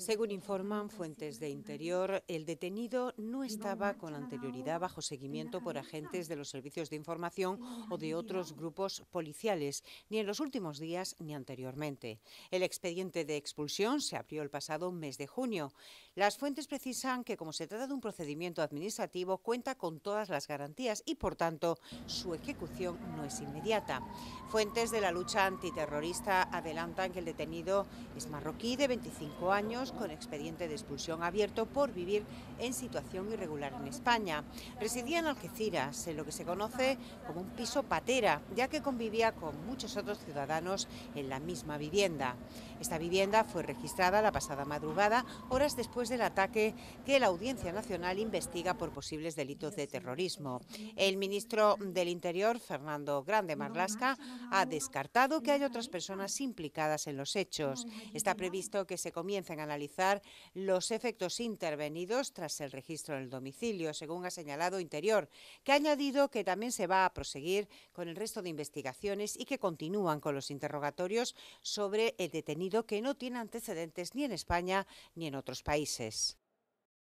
Según informan fuentes de Interior, el detenido no estaba con anterioridad bajo seguimiento por agentes de los servicios de información o de otros grupos policiales, ni en los últimos días ni anteriormente. El expediente de expulsión se abrió el pasado mes de junio. Las fuentes precisan que, como se trata de un procedimiento administrativo, cuenta con todas las garantías y, por tanto, su ejecución no es inmediata. Fuentes de la lucha antiterrorista adelantan que el detenido es marroquí de 25 años con expediente de expulsión abierto por vivir en situación irregular en España. Residía en Algeciras, en lo que se conoce como un piso patera, ya que convivía con muchos otros ciudadanos en la misma vivienda. Esta vivienda fue registrada la pasada madrugada, horas después del ataque que la Audiencia Nacional investiga por posibles delitos de terrorismo. El ministro del Interior, Fernando Grande Marlasca, ha descartado que haya otras personas implicadas en los hechos. Está previsto que se comiencen a analizar los efectos intervenidos tras el registro del domicilio, según ha señalado Interior, que ha añadido que también se va a proseguir con el resto de investigaciones y que continúan con los interrogatorios sobre el detenido que no tiene antecedentes ni en España ni en otros países.